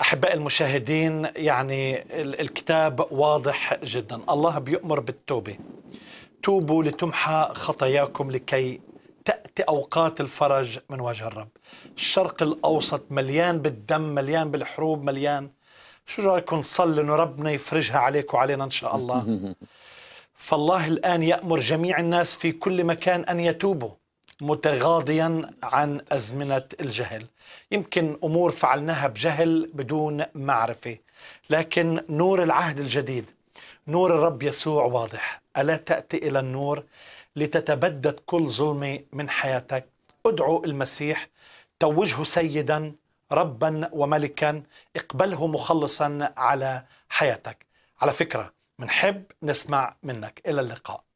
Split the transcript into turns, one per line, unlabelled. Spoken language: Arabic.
أحباء المشاهدين يعني الكتاب واضح جدا الله بيؤمر بالتوبة توبوا لتمحى خطاياكم لكي تأتي أوقات الفرج من وجه الرب الشرق الأوسط مليان بالدم مليان بالحروب مليان شو رأيكم نصلي أنه ربنا يفرجها عليك وعلينا إن شاء الله فالله الآن يأمر جميع الناس في كل مكان أن يتوبوا متغاضيا عن أزمنة الجهل يمكن أمور فعلناها بجهل بدون معرفة لكن نور العهد الجديد نور الرب يسوع واضح ألا تأتي إلى النور لتتبدد كل ظلمة من حياتك ادعو المسيح توجه سيدا ربا وملكا اقبله مخلصا على حياتك على فكرة منحب نسمع منك إلى اللقاء